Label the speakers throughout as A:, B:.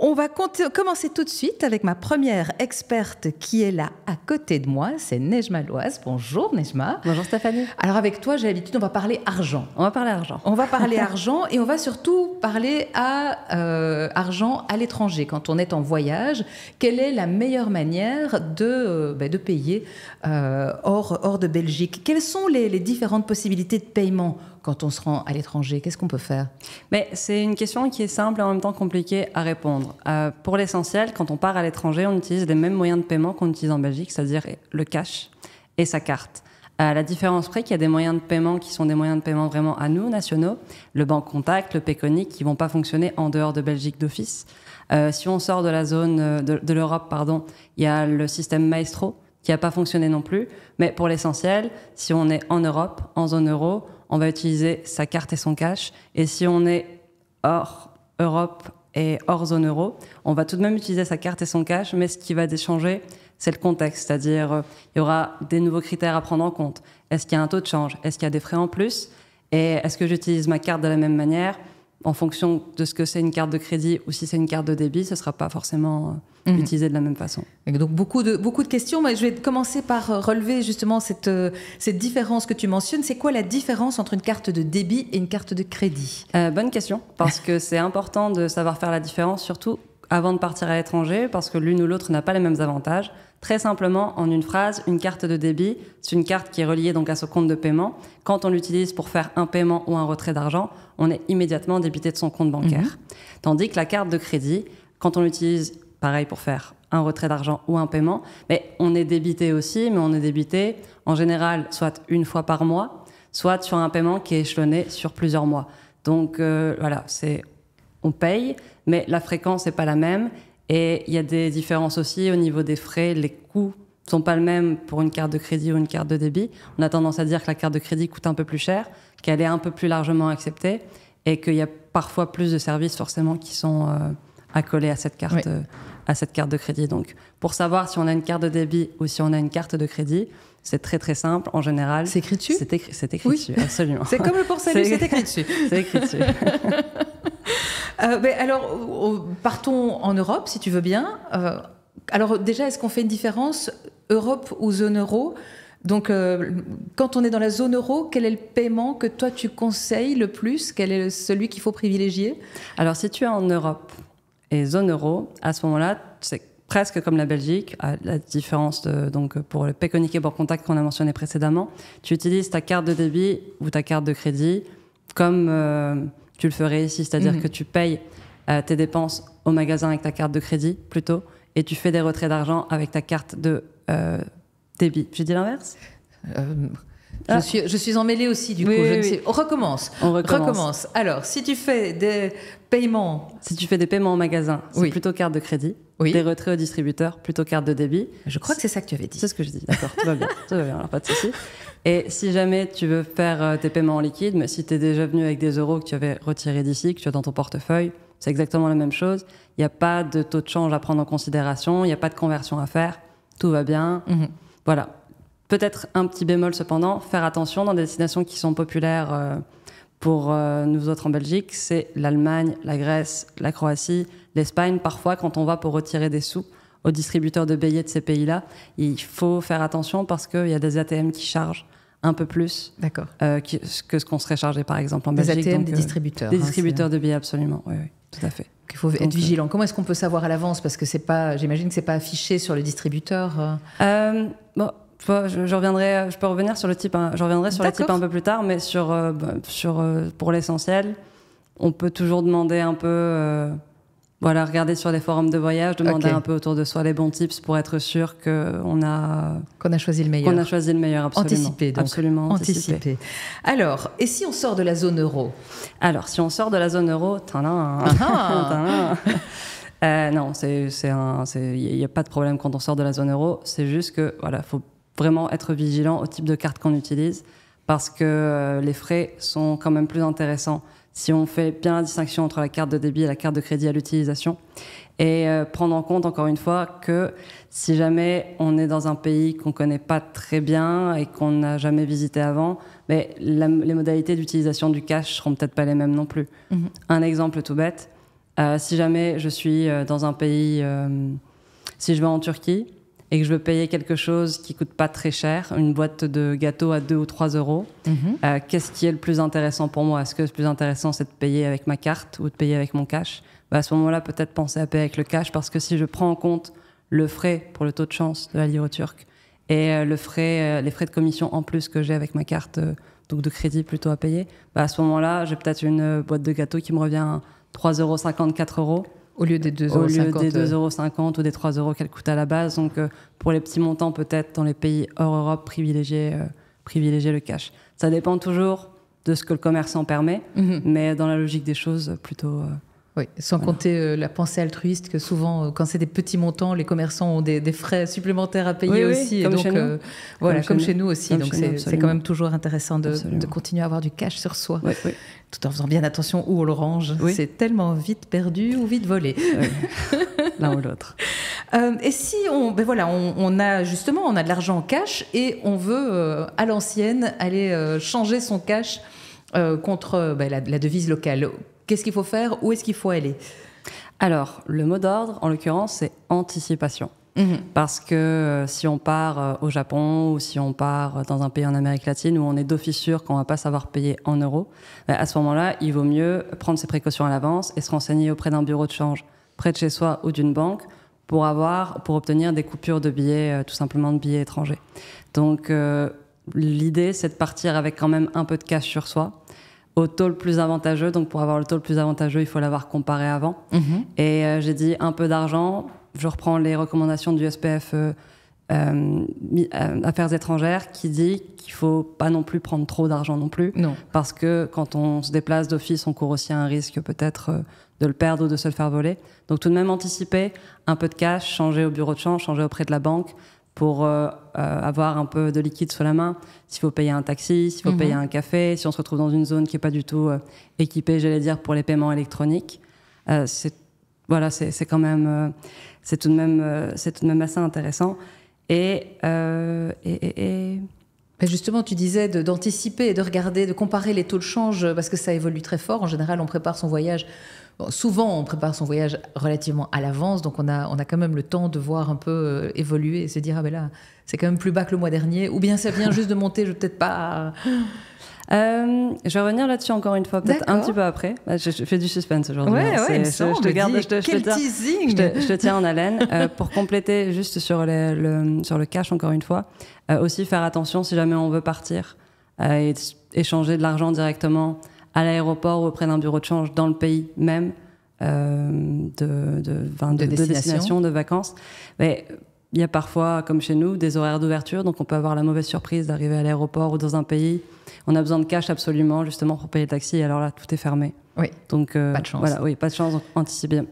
A: On va commencer tout de suite avec ma première experte qui est là à côté de moi, c'est Nejma Loise. Bonjour Nejma. Bonjour Stéphanie. Alors avec toi, j'ai l'habitude, on va parler argent. On va parler argent. On va parler argent et on va surtout parler à euh, argent à l'étranger. Quand on est en voyage, quelle est la meilleure manière de, euh, ben, de payer euh, hors, hors de Belgique Quelles sont les, les différentes possibilités de paiement quand on se rend à l'étranger Qu'est-ce qu'on peut faire
B: Mais c'est une question qui est simple et en même temps compliquée à répondre. Euh, pour l'essentiel, quand on part à l'étranger, on utilise les mêmes moyens de paiement qu'on utilise en Belgique, c'est-à-dire le cash et sa carte. À euh, la différence près qu'il y a des moyens de paiement qui sont des moyens de paiement vraiment à nous, nationaux, le Banque Contact, le péconique qui vont pas fonctionner en dehors de Belgique d'office. Euh, si on sort de la zone de, l'Europe, pardon, il y a le système Maestro qui n'a pas fonctionné non plus. Mais pour l'essentiel, si on est en Europe, en zone euro, on va utiliser sa carte et son cash. Et si on est hors Europe et hors zone euro, on va tout de même utiliser sa carte et son cash, mais ce qui va changer, c'est le contexte, c'est-à-dire euh, il y aura des nouveaux critères à prendre en compte. Est-ce qu'il y a un taux de change Est-ce qu'il y a des frais en plus Et est-ce que j'utilise ma carte de la même manière en fonction de ce que c'est une carte de crédit ou si c'est une carte de débit, ce ne sera pas forcément euh, mhm. utilisé de la même façon. donc beaucoup de, beaucoup de questions, mais je vais commencer
A: par euh, relever justement euh, cette, différence que tu mentionnes. C'est quoi la différence entre une carte de débit
B: et une carte de crédit Bonne question, parce que c'est important de savoir faire la différence, surtout avant de partir à l'étranger, parce que l'une ou l'autre n'a pas les mêmes avantages. Très simplement, en une phrase, une carte de débit, c'est une carte qui est reliée donc à ce compte de paiement. Quand on l'utilise pour faire un paiement ou un retrait d'argent, on est immédiatement débité de son compte bancaire. Mhm. Tandis que la carte de crédit, quand on l'utilise, pareil, pour faire un retrait d'argent ou un paiement, mais on est débité aussi, mais on est débité en général soit une fois par mois, soit sur un paiement qui est échelonné sur plusieurs mois. Donc euh, voilà, c'est on paye, mais la fréquence n'est pas la même et il y a des différences aussi au niveau des frais. Les coûts ne sont pas les mêmes pour une carte de crédit ou une carte de débit. On a tendance à dire que la carte de crédit coûte un peu plus cher, qu'elle est un peu plus largement acceptée et qu'il y a parfois plus de services forcément qui sont euh, accolés à euh, à cette carte de crédit. Donc, pour savoir si on a une carte de débit ou si on a une carte de crédit, c'est très très simple en général. C'est écrit dessus C'est écrit, dessus, absolument. C'est comme le pour c'est écrit dessus. c'est écrit dessus.
A: Euh, alors, partons en Europe si tu veux bien. Euh, alors déjà, est-ce qu'on fait une différence Europe ou zone euro donc, euh, quand on est dans la zone euro, quel est le paiement que toi tu conseilles le plus Quel est celui qu'il faut privilégier
B: Alors, si tu es en Europe et zone euro, à ce moment-là, c'est presque comme la Belgique, à la différence donc pour le Péconique et pour Contact qu'on a mentionné précédemment, tu utilises ta carte de débit ou ta carte de crédit comme euh, tu le ferais ici, c'est-à-dire mhm. que tu payes euh, tes dépenses au magasin avec ta carte de crédit plutôt, et tu fais des retraits d'argent avec ta carte de euh, débit. J'ai dit l'inverse ah. Je, suis, je emmêlée aussi, du coup.
A: On recommence.
B: On recommence. Alors, si tu fais des paiements. Si tu fais des paiements en magasin, c'est plutôt carte de crédit. Des retraits au distributeur, plutôt carte de débit. Je crois que c'est ça que tu avais dit. C'est ce que je dis, d'accord. tout va bien. Tout va bien, alors pas de souci. Et si jamais tu veux faire euh, tes paiements en liquide, mais si tu es déjà venu avec des euros que tu avais retirés d'ici, que tu as dans ton portefeuille, c'est exactement la même chose. Il n'y a pas de taux de change à prendre en considération, il n'y a pas de conversion à faire. Tout va bien. Mhm. Voilà. Peut-être un petit bémol cependant, faire attention dans des destinations qui sont populaires euh, pour euh, nous autres en Belgique, c'est l'Allemagne, la Grèce, la Croatie, l'Espagne. Parfois, quand on va pour retirer des sous aux distributeurs de billets de ces pays-là, il faut faire attention parce qu'il y a des ATM qui chargent un peu plus euh, que ce qu'on serait chargé par exemple en des ATM, des euh, distributeurs. Des hein, distributeurs de billets, absolument. Oui, tout à fait. Il faut être vigilant. Comment est-ce qu'on
A: peut savoir à l'avance Parce que c'est pas, j'imagine que c'est pas affiché sur le distributeur.
B: Bon, je, reviendrai, euh, je peux revenir sur le type, hein. je reviendrai sur type un peu plus tard, mais sur, euh, bah, sur euh, pour l'essentiel, on peut toujours demander un peu, voilà, regarder sur les forums de voyage, demander un peu autour de soi les bons tips pour être sûr que on a qu'on a choisi le meilleur, qu'on a choisi le meilleur, anticiper, absolument Alors, et si on sort de la zone euro Alors, si on sort de la zone euro, tadam, non, c'est, c'est un, il n'y a pas de problème quand on sort de la zone euro. C'est juste que, voilà, faut vraiment être vigilant au type de carte qu'on utilise parce que euh, les frais sont quand même plus intéressants si on fait bien la distinction entre la carte de débit et la carte de crédit à l'utilisation et euh, prendre en compte encore une fois que si jamais on est dans un pays qu'on connaît pas très bien et qu'on n'a jamais visité avant, mais les modalités d'utilisation du cash seront peut-être pas les mêmes non plus. Mhm. Un exemple tout bête, euh, si jamais je suis dans un pays, si je vais en Turquie, et que je veux payer quelque chose qui coûte pas très cher, une boîte de gâteaux à 2 ou 3 euros, mhm. euh, qu'est-ce qui est le plus intéressant pour moi Est-ce que le plus intéressant, c'est de payer avec ma carte ou de payer avec mon cash bah, À ce moment-là, peut-être penser à payer avec le cash, parce que si je prends en compte le frais pour le taux de chance de la livre turque et euh, le frais, euh, les frais de commission en plus que j'ai avec ma carte donc de crédit plutôt à payer, bah, à ce moment-là, j'ai peut-être une boîte de gâteaux qui me revient à euros, 4 euros. Au lieu des 2,50 euros. Au euh. ou des 3 euros qu'elle coûte à la base. Donc, euh, pour les petits montants, peut-être dans les pays hors Europe, privilégier, euh, privilégier le cash. Ça dépend toujours de ce que le commerçant permet, mhm. mais dans la logique des choses, plutôt sans compter euh, la pensée altruiste
A: que souvent, euh, quand c'est des petits montants, les commerçants ont des, frais supplémentaires à payer aussi. donc, euh, voilà, comme, chez nous, aussi. donc c'est quand même toujours intéressant de, continuer à avoir du cash sur soi, tout en faisant bien attention où on le range. C'est tellement vite perdu ou vite volé.
B: L'un ou l'autre.
A: et si on, ben voilà, on, a justement, on a de l'argent en cash et on veut à l'ancienne aller changer son cash contre
B: ben, la devise locale Qu'est-ce qu'il faut faire Où est-ce qu'il faut aller Alors, le mot d'ordre, en l'occurrence, c'est anticipation. Mmh. Parce que euh, si on part euh, au Japon ou si on part euh, dans un pays en Amérique latine où on est d'office sûr qu'on va pas savoir payer en euros, bah, à ce moment-là, il vaut mieux prendre ses précautions à l'avance et se renseigner auprès d'un bureau de change près de chez soi ou d'une banque pour avoir, pour obtenir des coupures de billets, tout simplement de billets étrangers. Donc l'idée, c'est de partir avec quand même un peu de cash sur soi au taux le plus avantageux. Donc pour avoir le taux le plus avantageux, il faut l'avoir comparé avant. Mhm. Et euh, j'ai dit un peu d'argent, je reprends les recommandations du SPF euh, euh, Affaires étrangères qui dit qu'il faut pas non plus prendre trop d'argent non plus. Non. Parce que quand on se déplace d'office, on court aussi un risque peut-être de le perdre ou de se le faire voler. Donc tout de même anticiper un peu de cash, changer au bureau de change, changer auprès de la banque pour euh, euh, avoir un peu de liquide sous la main, s'il faut payer un taxi, s'il faut mhm. payer un café, si on se retrouve dans une zone qui n'est pas du tout euh, équipée, j'allais dire, pour les paiements électroniques. voilà, c'est quand même, c'est tout de même, c'est tout de même assez intéressant. Et, et, et, justement, tu disais d'anticiper de regarder, de comparer les taux de change parce
A: que ça évolue très fort. En général, on prépare son voyage souvent, on prépare son voyage relativement à l'avance, donc on a, quand même le temps de voir un peu euh, évoluer et se dire, ah ben là, c'est quand même plus bas que le mois
B: dernier, ou bien ça vient juste de monter, je vais peut-être pas... Euh, je vais revenir là-dessus encore une fois, peut-être un petit peu après. Bah, je, fais du suspense aujourd'hui. Ouais, ouais, je, te garde, je te, je, te, tiens en haleine. Euh, pour compléter juste sur, le, sur le cash encore une fois, aussi faire attention si jamais on veut partir et échanger de l'argent directement à l'aéroport ou auprès d'un bureau de change dans le pays même euh, de, de, destination. de, vacances. Mais il y a parfois, comme chez nous, des horaires d'ouverture, donc on peut avoir la mauvaise surprise d'arriver à l'aéroport ou dans un pays. On a besoin de cash absolument, justement, pour payer le taxi, alors là, tout est fermé. Oui. Donc, euh, pas de chance. Voilà, oui, pas de chance. Donc,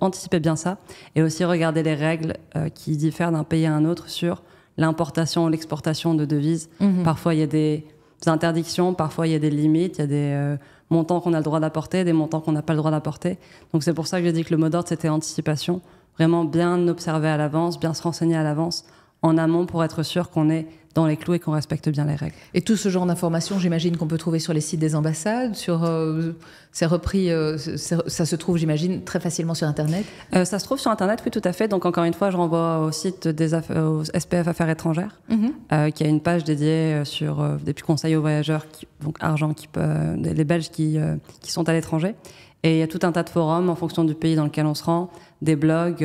B: anticipez, bien ça. Et aussi, regardez les règles euh, qui diffèrent d'un pays à un autre sur l'importation, ou l'exportation de devises. Mhm. Parfois, il y a des interdictions, parfois, il y a des limites, il y a des montants qu'on a le droit d'apporter, des montants qu'on n'a pas le droit d'apporter. Donc c'est pour ça que j'ai dit que le mot d'ordre, c'était anticipation. Vraiment bien observer à l'avance, bien se renseigner à l'avance en amont pour être sûr qu'on est dans les clous et qu'on respecte bien les règles.
A: Et tout ce genre d'informations, j'imagine qu'on peut trouver sur les sites des ambassades, sur euh,
B: ces repris, euh, ça se trouve, j'imagine, très facilement sur Internet. Euh, ça se trouve sur Internet, oui, tout à fait. Donc encore une fois, je renvoie au site des SPF Affaires étrangères, mhm. qui a une page dédiée sur des conseils aux voyageurs, donc argent, qui peut, les Belges qui, qui sont à l'étranger. Et il y a tout un tas de forums en fonction du pays dans lequel on se rend, des blogs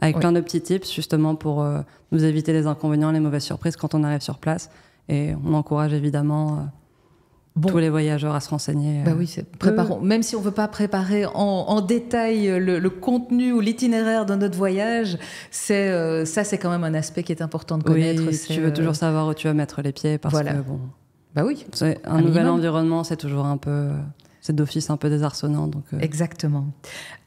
B: avec plein de petits tips justement pour euh, nous éviter les inconvénients, les mauvaises surprises quand on arrive sur place. Et on encourage évidemment euh, tous les voyageurs à se renseigner. Bah oui, euh, préparons.
A: Même si on ne veut pas préparer en, détail le, contenu ou l'itinéraire de notre voyage, c'est ça, c'est quand même un aspect qui est important de connaître. Oui, tu veux toujours savoir
B: où tu vas mettre les pieds parce voilà. que bon. Bah oui. Un, un nouvel environnement, c'est toujours un peu. C'est d'office un peu désarçonnant. Donc, Exactement.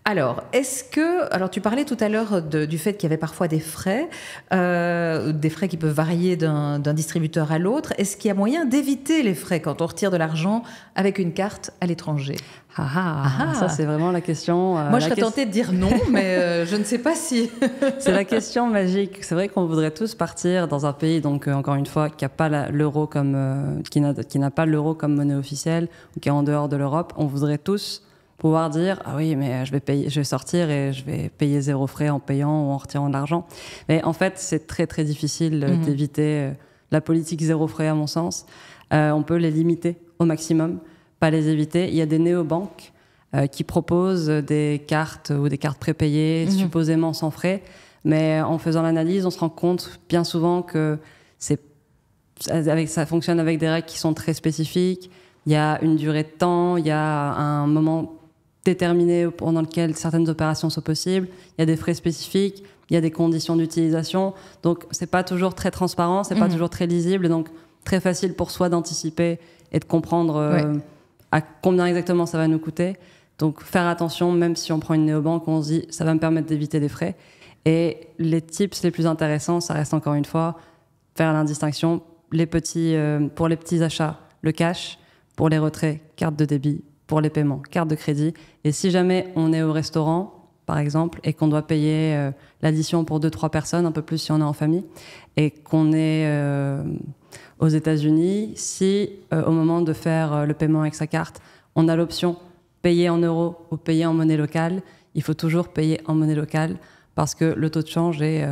A: Alors, est-ce que. Alors, tu parlais tout à l'heure du fait qu'il y avait parfois des frais, euh, des frais qui peuvent varier d'un distributeur à l'autre. Est-ce qu'il y a moyen d'éviter les frais quand on retire de l'argent avec une carte à l'étranger ah, ah, ah, ah, ça c'est
B: vraiment la question. Euh, Moi je serais tentée de
A: dire non, mais euh,
B: je ne sais pas si. c'est la question magique. C'est vrai qu'on voudrait tous partir dans un pays, donc encore une fois, qui n'a pas l'euro comme, qui n'a pas l'euro comme monnaie officielle ou qui est en dehors de l'Europe. On voudrait tous pouvoir dire ah oui mais je vais payer je vais sortir et je vais payer zéro frais en payant ou en retirant de l'argent mais en fait c'est très très difficile euh, mhm. d'éviter euh, la politique zéro frais à mon sens euh, on peut les limiter au maximum pas les éviter il y a des néobanques banques qui proposent des cartes ou des cartes prépayées mhm. supposément sans frais mais en faisant l'analyse on se rend compte bien souvent que c'est avec ça fonctionne avec des règles qui sont très spécifiques il y a une durée de temps il y a un moment déterminé pendant lequel certaines opérations sont possibles. Il y a des frais spécifiques, il y a des conditions d'utilisation. Donc, c'est pas toujours très transparent, c'est pas mmh. toujours très lisible, donc très facile pour soi d'anticiper et de comprendre euh, à combien exactement ça va nous coûter. Donc, faire attention, même si on prend une néobanque, on se dit ça va me permettre d'éviter des frais. Et les tips les plus intéressants, ça reste encore une fois faire l'indistinction. Euh, pour les petits achats, le cash, pour les retraits, carte de débit, pour les paiements, carte de crédit. Et si jamais on est au restaurant, par exemple, et qu'on doit payer euh, l'addition pour deux, trois personnes, un peu plus si on est en famille, et qu'on est euh, aux États-Unis, si euh, au moment de faire le paiement avec sa carte, on a l'option payer en euros ou payer en monnaie locale, il faut toujours payer en monnaie locale parce que le taux de change est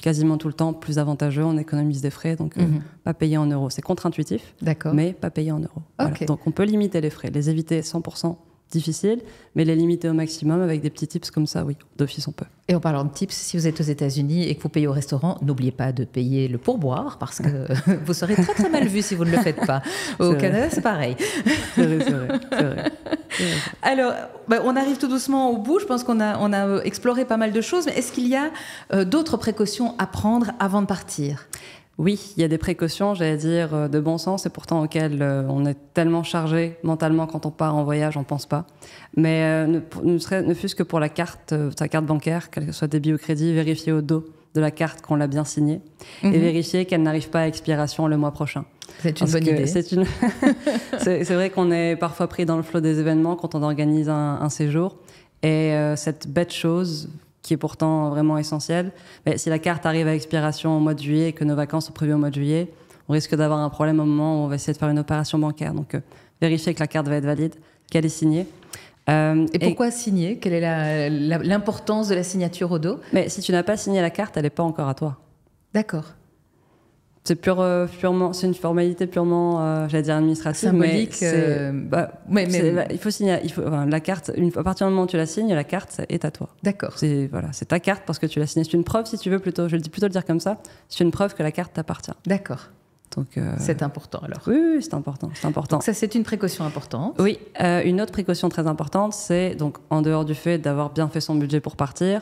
B: quasiment tout le temps plus avantageux, on économise des frais, donc euh, mhm. pas payer en euros. C'est contre-intuitif, mais pas payer en euros. Donc on peut limiter les frais, les éviter 100% difficile, mais les limiter au maximum avec des petits tips comme ça, oui, d'office on peut. Et en parlant de tips, si vous êtes aux États-Unis et que vous payez au restaurant, n'oubliez pas de payer le pourboire parce que
A: vous serez très très mal vu si vous ne le faites pas. Au Canada, c'est pareil.
B: C'est vrai, c'est vrai,
A: Alors, bah, on arrive tout doucement au bout. Je pense qu'on a, on euh, exploré pas mal de choses, mais est-ce qu'il y a euh, d'autres précautions à prendre
B: avant de partir oui, il y a des précautions, j'allais dire, euh, de bon sens, et pourtant auxquelles euh, on est tellement chargé mentalement quand on part en voyage, on pense pas. Mais euh, ne, ne, fût-ce que pour la carte, sa carte bancaire, qu'elle soit débit ou crédit, vérifier au dos de la carte qu'on l'a bien signée et mhm. vérifier qu'elle n'arrive pas à expiration le mois prochain. C'est une bonne idée. C'est vrai qu'on est parfois pris dans le flot des événements quand on organise un, séjour. Et cette bête chose qui est pourtant vraiment essentiel. Mais si la carte arrive à expiration au mois de juillet et que nos vacances sont prévues au mois de juillet, on risque d'avoir un problème au moment où on va essayer de faire une opération bancaire. Donc, euh, vérifier que la carte va être valide, qu'elle est signée. Euh, et pourquoi signer Quelle est l'importance de la signature au dos Mais si tu n'as pas signé la carte, elle n'est pas encore à toi. D'accord c'est pure, euh, purement, c'est une formalité purement, euh, j'allais dire administrative, symbolique. Euh, bah, mais, il faut signer, la carte. Une, à partir du moment où tu la signes, la carte est à toi. D'accord. C'est ta carte parce que tu l'as signée. C'est une preuve, si tu veux plutôt, je le dis plutôt le dire comme ça. C'est une preuve que la carte t'appartient. D'accord. Donc c'est important alors. Oui, c'est important, c'est important. ça c'est une précaution importante. Oui, une autre précaution très importante, c'est donc en dehors du fait d'avoir bien fait son budget pour partir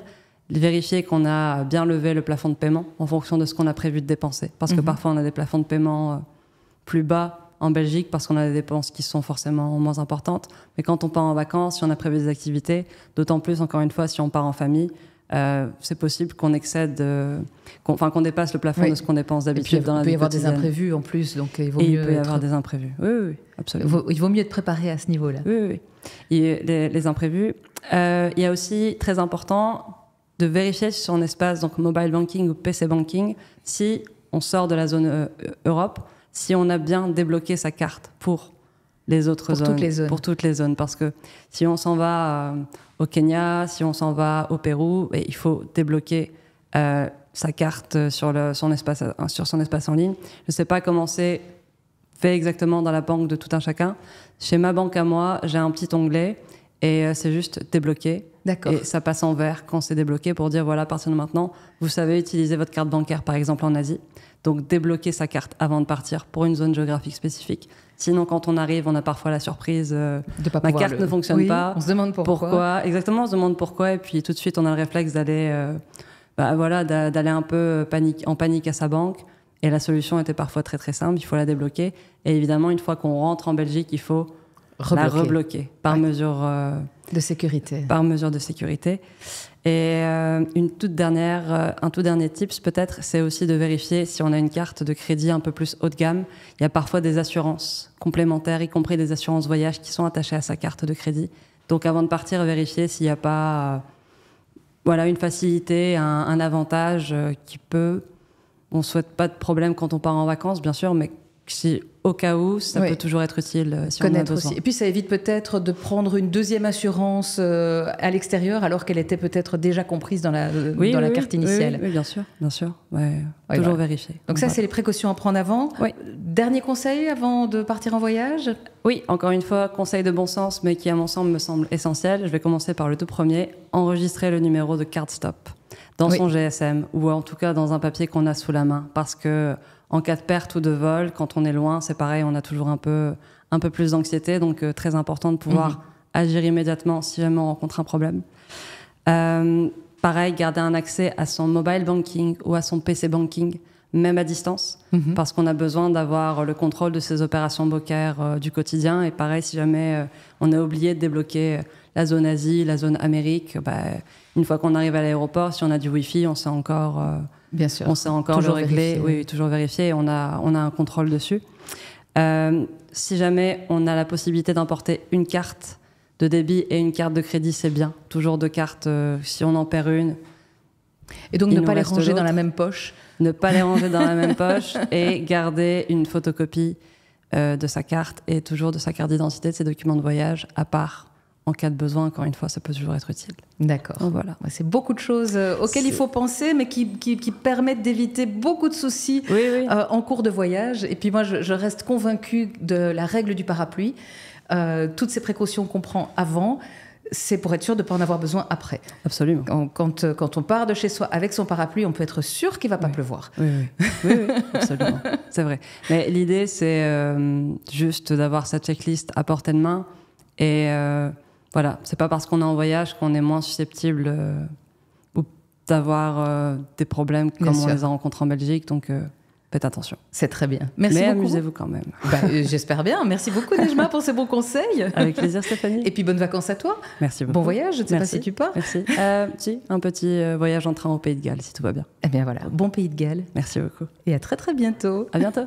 B: vérifier qu'on a bien levé le plafond de paiement en fonction de ce qu'on a prévu de dépenser. Parce que mhm. parfois, on a des plafonds de paiement euh, plus bas en Belgique parce qu'on a des dépenses qui sont forcément moins importantes. Mais quand on part en vacances, si on a prévu des activités, d'autant plus, encore une fois, si on part en famille, euh, c'est possible qu'on excède, euh, enfin qu'on dépasse le plafond de ce qu'on dépense d'habitude. Il, peut y avoir des imprévus
A: en plus, donc il vaut Il peut y avoir des imprévus, oui, oui, absolument. Il vaut, mieux être préparé à ce niveau-là.
B: Oui, oui. les, imprévus. il y a aussi, très important, de vérifier sur son espace, donc mobile banking ou PC banking, si on sort de la zone euh, Europe, si on a bien débloqué sa carte pour les autres zones, Pour toutes les zones. Parce que si on s'en va euh, au Kenya, si on s'en va au Pérou, et il faut débloquer euh, sa carte sur, le, son espace, sur son espace en ligne. Je ne sais pas comment c'est fait exactement dans la banque de tout un chacun. Chez ma banque à moi, j'ai un petit onglet et c'est juste débloquer. D'accord. Et ça passe en vert quand c'est débloqué pour dire voilà, à partir maintenant, vous savez utiliser votre carte bancaire par exemple en Asie. Donc débloquer sa carte avant de partir pour une zone géographique spécifique. Sinon, quand on arrive, on a parfois la surprise euh, de pas ma carte ne fonctionne pas. On se demande pourquoi. Exactement, on se demande pourquoi. Et puis tout de suite, on a le réflexe d'aller euh, bah, voilà, d'aller un peu euh, panique, en panique à sa banque. Et la solution était parfois très très simple, il faut la débloquer. Et évidemment, une fois qu'on rentre en Belgique, il faut la rebloquer par mesure. De sécurité. Par mesure de sécurité. Et euh, une toute dernière, euh, un tout dernier tips peut-être, c'est aussi de vérifier si on a une carte de crédit un peu plus haut de gamme. Il y a parfois des assurances complémentaires, y compris des assurances voyage qui sont attachées à sa carte de crédit. Donc avant de partir, vérifier s'il n'y a pas euh, voilà, une facilité, un, avantage qui peut... On ne souhaite pas de problème quand on part en vacances, bien sûr, mais si au cas où, ça peut toujours être utile euh, Et
A: puis ça évite peut-être de prendre une deuxième assurance euh, à l'extérieur alors qu'elle était peut-être déjà comprise dans la, euh, dans la carte initiale. Oui, bien
B: sûr, bien sûr. toujours vérifier. Donc, ça, c'est les
A: précautions à prendre avant. Dernier conseil avant de partir en voyage
B: Oui, encore une fois, conseil de bon sens, mais qui à mon sens me semble essentiel. Je vais commencer par le tout premier, enregistrer le numéro de carte stop dans son GSM ou en tout cas dans un papier qu'on a sous la main parce que en cas de perte ou de vol, quand on est loin, c'est pareil, on a toujours un peu, plus d'anxiété. Donc, euh, très important de pouvoir mhm. agir immédiatement si jamais on rencontre un problème. Euh, pareil, garder un accès à son mobile banking ou à son PC banking même à distance, mhm. parce qu'on a besoin d'avoir le contrôle de ces opérations bancaires euh, du quotidien. Et pareil, si jamais euh, on a oublié de débloquer euh, la zone Asie, la zone Amérique, bah, une fois qu'on arrive à l'aéroport, si on a du Wi-Fi, on sait encore, Bien sûr. On sait encore le régler, oui, toujours vérifier, on a, on a un contrôle dessus. si jamais on a la possibilité d'emporter une carte de débit et une carte de crédit, c'est bien. Toujours deux cartes, si on en perd une, et donc ne pas les ranger dans la même poche Ne pas les ranger dans la même poche et garder une photocopie euh, de sa carte et toujours de sa carte d'identité, de ses documents de voyage, à part en cas de besoin, encore une fois, ça peut toujours être utile. D'accord. Voilà. C'est beaucoup de choses
A: euh, auxquelles il faut penser, mais qui, permettent d'éviter beaucoup de soucis euh, en cours de voyage. Et puis moi, je, reste convaincue de la règle du parapluie. toutes ces précautions qu'on prend avant, c'est pour être sûr de ne pas en avoir besoin après. Absolument. Quand, euh, quand, on part de chez soi avec son parapluie, on peut être sûr qu'il ne va pas pleuvoir.
B: Oui, absolument. C'est vrai. Mais l'idée, c'est euh, juste d'avoir sa checklist à portée de main. Et euh, voilà, voilà, n'est pas parce qu'on est en voyage qu'on est moins susceptible d'avoir des problèmes comme on les a rencontrés en Belgique. Donc. Faites attention. C'est très bien. Merci Mais amusez-vous quand même. Bah, euh, j'espère bien. Merci
A: beaucoup, Nejma, pour ces bons conseils. Avec plaisir, Stéphanie.
B: Et puis, bonnes vacances à toi. Merci beaucoup. Bon voyage. Je ne sais pas si tu pars. Merci. Euh, si, un petit euh, voyage en train au Pays de Galles, si tout va bien.
A: Eh bien, voilà. Bon Pays de Galles. Merci beaucoup. Et à très, très bientôt. À bientôt.